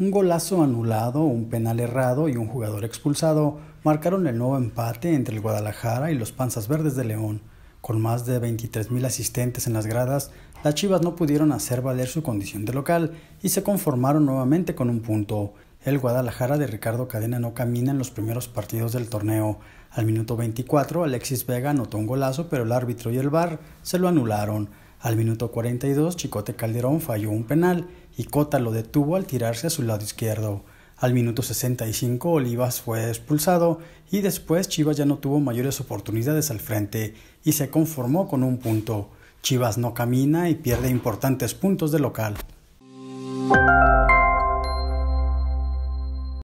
Un golazo anulado, un penal errado y un jugador expulsado marcaron el nuevo empate entre el Guadalajara y los Panzas Verdes de León. Con más de 23.000 asistentes en las gradas, las Chivas no pudieron hacer valer su condición de local y se conformaron nuevamente con un punto. El Guadalajara de Ricardo Cadena no camina en los primeros partidos del torneo. Al minuto 24, Alexis Vega anotó un golazo, pero el árbitro y el VAR se lo anularon. Al minuto 42, Chicote Calderón falló un penal y Cota lo detuvo al tirarse a su lado izquierdo. Al minuto 65, Olivas fue expulsado y después Chivas ya no tuvo mayores oportunidades al frente y se conformó con un punto. Chivas no camina y pierde importantes puntos de local.